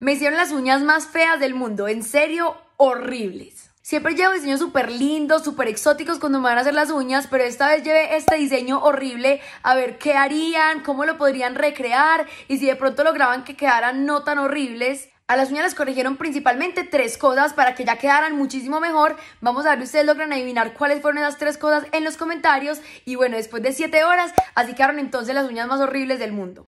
Me hicieron las uñas más feas del mundo, en serio, horribles. Siempre llevo diseños súper lindos, súper exóticos cuando me van a hacer las uñas, pero esta vez llevé este diseño horrible a ver qué harían, cómo lo podrían recrear y si de pronto lograban que quedaran no tan horribles. A las uñas les corrigieron principalmente tres cosas para que ya quedaran muchísimo mejor. Vamos a ver si ustedes logran adivinar cuáles fueron esas tres cosas en los comentarios. Y bueno, después de siete horas, así quedaron entonces las uñas más horribles del mundo.